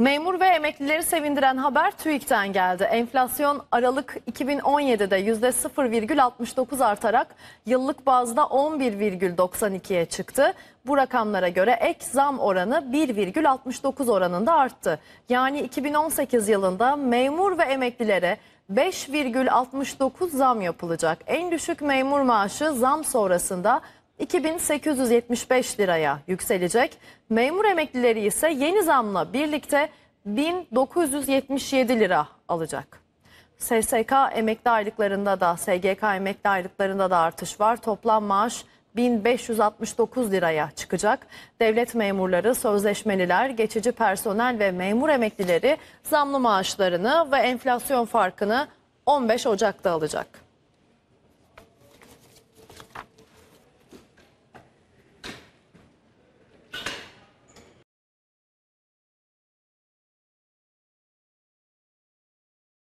Memur ve emeklileri sevindiren haber TÜİK'ten geldi. Enflasyon Aralık 2017'de %0,69 artarak yıllık bazda 11,92'ye çıktı. Bu rakamlara göre ek zam oranı 1,69 oranında arttı. Yani 2018 yılında memur ve emeklilere 5,69 zam yapılacak. En düşük memur maaşı zam sonrasında 2875 liraya yükselecek. Memur emeklileri ise yeni zamla birlikte 1977 lira alacak. SSK emekli aylıklarında da SGK emekli aylıklarında da artış var. Toplam maaş 1569 liraya çıkacak. Devlet memurları, sözleşmeliler, geçici personel ve memur emeklileri zamlı maaşlarını ve enflasyon farkını 15 Ocak'ta alacak.